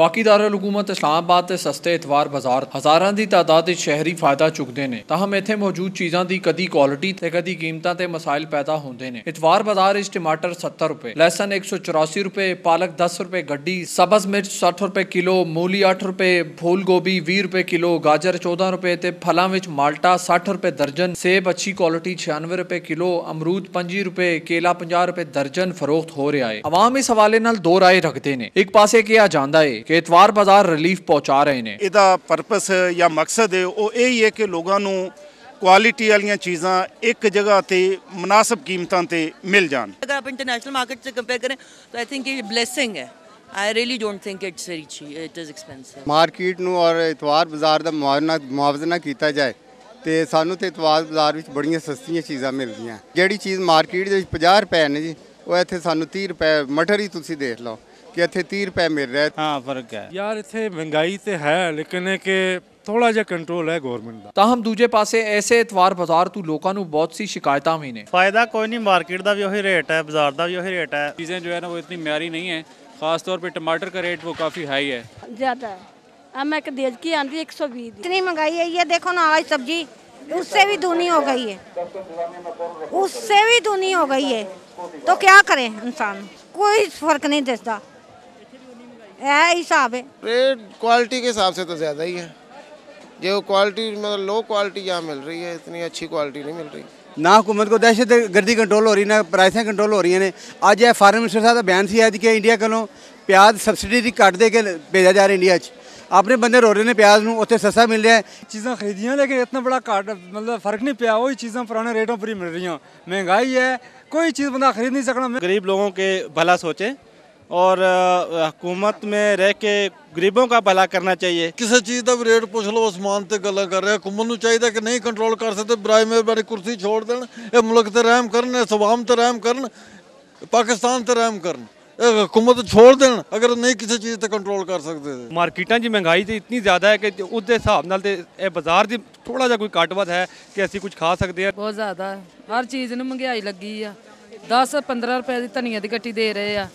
ਵਾਕੀ ਦਾਰੁਲ ਹਕੂਮਤ ਇਸਲਾਮਾਬਾਦ ਤੇ ਸਸਤੇ ਇਤਵਾਰ ਬਾਜ਼ਾਰ ਹਜ਼ਾਰਾਂ ਦੀ ਤਾਦਾਦ ਵਿੱਚ ਸ਼ਹਿਰੀ ਫਾਇਦਾ ਚੁੱਕਦੇ ਨੇ ਤਾਂ ਹਮ ਇੱਥੇ ਮੌਜੂਦ ਚੀਜ਼ਾਂ ਦੀ ਕਦੀ ਕੁਆਲਿਟੀ ਤੇ ਕਦੀ ਕੀਮਤਾਂ ਤੇ ਮਸਾਇਲ ਪੈਦਾ ਹੁੰਦੇ ਨੇ ਇਤਵਾਰ ਬਾਜ਼ਾਰ ਵਿੱਚ ਟਮਾਟਰ 70 ਰੁਪਏ ਲਹਿਸਨ 184 ਰੁਪਏ ਪਾਲਕ 10 ਰੁਪਏ ਗੱਡੀ ਸਬਜ਼ ਮਿਰਚ 60 ਰੁਪਏ ਕਿਲੋ ਮੂਲੀ 8 ਰੁਪਏ ਫੁੱਲ ਗੋਭੀ 20 ਰੁਪਏ ਕਿਲੋ ਗਾਜਰ 14 ਰੁਪਏ ਤੇ ਫਲਾਂ ਵਿੱਚ ਮਾਲਟਾ 60 ਰੁਪਏ ਦਰਜਨ ਸੇਬ ਅੱਛੀ ਕੁਆਲਿਟੀ 96 ਰੁਪਏ ਕਿਲੋ ਅਮਰੂਦ 25 ਰੁਪਏ ਕੇਲਾ 50 ਰੁਪਏ ਦਰਜਨ ਫਰੋਖਤ ਹੋ ਰਿਹਾ ਹੈ ਆਵਾਮ ਇਸ ਹਵਾਲੇ ਨਾਲ ਦੋ رائے ਰੱਖਦੇ ਨੇ ਇੱਕ ਪਾਸੇ ਕਿਹਾ ਜਾਂਦਾ ਹੈ ਕਿ ਇਤਵਾਰ ਬਾਜ਼ਾਰ ਰਿਲੀਫ ਪਹੁੰਚਾ ਰਹੇ ਨੇ ਇਹਦਾ ਪਰਪਸ ਜਾਂ ਮਕਸਦ ਉਹ ਇਹ ਹੀ ਹੈ ਕਿ ਲੋਕਾਂ ਨੂੰ ਕੁਆਲਿਟੀ ਵਾਲੀਆਂ ਚੀਜ਼ਾਂ ਇੱਕ ਜਗ੍ਹਾ ਤੇ ਮناسب ਕੀਮਤਾਂ ਤੇ ਮਿਲ ਜਾਣ ਅਗਰ ਆਪ ਇੰਟਰਨੈਸ਼ਨਲ ਮਾਰਕੀਟ ਸੇ ਕੰਪੇਅਰ ਕਰੇ ਤਾਂ ਆਈ ਥਿੰਕ ਇਹ ਬਲੇਸਿੰਗ ਹੈ I really don't think it's very ਚੀ ਇਟ ਇਜ਼ ਐਕਸਪੈਂਸਿਵ ਮਾਰਕੀਟ ਨੂੰ ਔਰ ਇਤਵਾਰ ਬਾਜ਼ਾਰ ਦਾ ਮੁਆਵਜ਼ਾ ਕੀਤਾ ਜਾਏ ਤੇ ਸਾਨੂੰ ਤੇ ਇਤਵਾਰ ਬਾਜ਼ਾਰ ਵਿੱਚ ਬੜੀਆਂ ਸਸਤੀਆਂ ਚੀਜ਼ਾਂ ਮਿਲਦੀਆਂ ਜਿਹੜੀ ਚੀਜ਼ ਮਾਰਕੀਟ ਦੇ ਵਿੱਚ 50 ਰੁਪਏ ਨੇ ਜੀ ਉਹ ਇੱਥੇ ਸਾਨੂੰ 30 ਰੁਪਏ ਮਟਰ ਹੀ ਤੁਸੀਂ ਦੇਖ ਲਓ ਕਿ ਇੱਥੇ 30 ਰੁਪਏ ਮਿਲ ਰਿਹਾ ਹਾਂ ਫਰਕ ਹੈ ਯਾਰ ਇੱਥੇ ਮਹਿੰਗਾਈ ਤੇ ਹੈ ਲੇਕਿਨ ਇਹ ਕਿ ਥੋੜਾ ਜਿਹਾ ਕੰਟਰੋਲ ਹੈ ਗਵਰਨਮੈਂਟ ਦਾ ਤਾਂ ਹਮ ਦੂਜੇ ਪਾਸੇ ਐਸੇ ਇਤਵਾਰ ਬਾਜ਼ਾਰ ਤੋਂ ਲੋਕਾਂ ਨੂੰ ਬਹੁਤ ਸੀ ਸ਼ਿਕਾਇਤਾਂ ਵੀ ਨੇ ਫਾਇਦਾ ਕੋਈ ਨਹੀਂ ਮਾਰਕੀਟ ਦਾ ਵੀ ਉਹੀ ਰੇਟ ਹੈ ਬਾਜ਼ਾਰ ਦਾ ਵੀ ਉਹੀ ਰੇਟ ਹੈ ਚੀਜ਼ਾਂ ਜੋ ਹੈ ਨਾ ਉਹ ਇਤਨੀ ਮਿਆਰੀ ਨਹੀਂ ਹੈ खास तौर पे टमाटर का रेट वो काफ़ी हाई है ज़्यादा है हम एक देज की आंधी एक सौ बीस इतनी महंगाई है ये देखो ना आज सब्जी उससे भी दूनी हो गई है उससे भी दूनी हो गई है तो क्या करें इंसान कोई फर्क नहीं देता हिसाब है रेट क्वालिटी के हिसाब से तो ज़्यादा ही है जो क्वालिटी मतलब लो क्वालिटी यहाँ मिल रही है इतनी अच्छी क्वालिटी नहीं मिल रही ना हुकूमत को दहशत गर्दी कंट्रोल हो रही ना प्राइसें कंट्रोल हो रही ने अज यह फॉरन मिनिस्टर साहब का बयान से अज कि इंडिया को प्याज सबसिडी की घट दे के भेजा जा रहा इंडिया ਆਪਣੇ ਬੰਦੇ ਰੋ ਰਹੇ ਨੇ ਪਿਆਜ਼ ਨੂੰ ਉੱਥੇ ਸਸਤਾ ਮਿਲ ਰਿਹਾ ਚੀਜ਼ਾਂ ਖਰੀਦੀਆਂ ਲੇਕਿਨ ਇਤਨਾ ਬੜਾ ਘਾਟ ਮਤਲਬ ਫਰਕ ਨਹੀਂ ਪਿਆ ਉਹੀ ਚੀਜ਼ਾਂ ਪੁਰਾਣੇ ਰੇਟੋਂ ਪਰ ਹੀ ਮਿਲ ਰਹੀਆਂ ਮਹਿੰਗਾਈ ਹੈ ਕੋਈ ਚੀਜ਼ ਬੰਦਾ ਖਰੀਦ ਨਹੀਂ ਸਕਣਾ गरीब लोगों के भला सोचें और हुकूमत में रह के गरीबों का ਭਲਾ करना चाहिए किसी चीज़ का भी रेट ਪੁੱਛ लो समान ਤੇ ਗੱਲਾਂ ਕਰ ਰਿਹਾ ਹਕੂਮਤ ਨੂੰ ਚਾਹੀਦਾ ਕਿ ਨਹੀਂ ਕੰਟਰੋਲ ਕਰ ਸਕਦੇ ਬਰਾਏ ਮਿਹਰਬਾਨੀ ਕੁਰਸੀ ਛੋੜ ਦੇਣ ਇਹ रहम कर ਰਹਿਮ ਕਰਨ ਇਹ ਸਵਾਮ ਤੇ ਰਹਿਮ ਕਰਨ ਪਾਕਿਸਤਾਨ हुकूमत छोड़ देन अगर नहीं किसी चीज़ तक कंट्रोल कर सकते मार्केटा की महंगाई तो इतनी ज़्यादा है कि उस हिसाब न बाजार की थोड़ा जहा कोई घटवत है कि असं कुछ खा सकते हैं बहुत ज़्यादा हर चीज़ में महंगाई लगी है दस पंद्रह रुपए की धनिया की कट्टी दे रहे हैं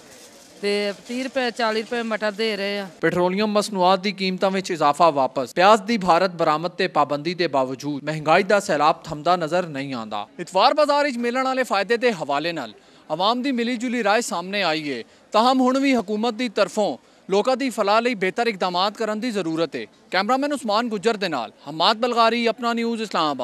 ਤੇ 30 ਰੁਪਏ 40 ਰੁਪਏ ਮਟਰ ਦੇ ਰਹੇ ਆ ਪੈਟਰੋਲੀਅਮ ਮਸਨੂਆਤ ਦੀ ਕੀਮਤਾਂ ਵਿੱਚ ਇਜ਼ਾਫਾ ਵਾਪਸ ਪਿਆਜ਼ ਦੀ ਭਾਰਤ ਬਰਾਮਦ ਤੇ ਪਾਬੰਦੀ ਦੇ ਬਾਵਜੂਦ ਮਹਿੰਗਾਈ ਦਾ ਸਹਿਲਾਬ ਥੰਮਦਾ ਨਜ਼ਰ ਨਹੀਂ ਆਂਦਾ ਇਤਵਾਰ ਬਾਜ਼ਾਰ ਵਿੱਚ ਮਿਲਣ ਵਾਲੇ ਫਾਇਦੇ ਦੇ ਹਵਾਲੇ ਨਾਲ ਆਵਾਮ ਦੀ ਮਿਲੀ ਜੁਲੀ ਰਾਏ ਸਾਹਮਣੇ ਆਈ ਹੈ ਹਮ ਹੁਣ ਵੀ ਹਕੂਮਤ ਦੀ ਤਰਫੋਂ ਲੋਕਾਂ ਦੀ ਫਲਾਹ ਲਈ ਬਿਹਤਰ ਇਕਦਾਮਾਤ ਕਰਨ ਦੀ ਜ਼ਰੂਰਤ ਹੈ ਕੈਮਰਾਮੈਨ ਉਸਮਾਨ ਗੁੱਜਰ ਦੇ ਨਾਲ ਹਮਾਦ ਬਲਗਾਰੀ ਆਪਣਾ ਨਿਊਜ਼ ਇਸਲਾਮਾਬਾਦ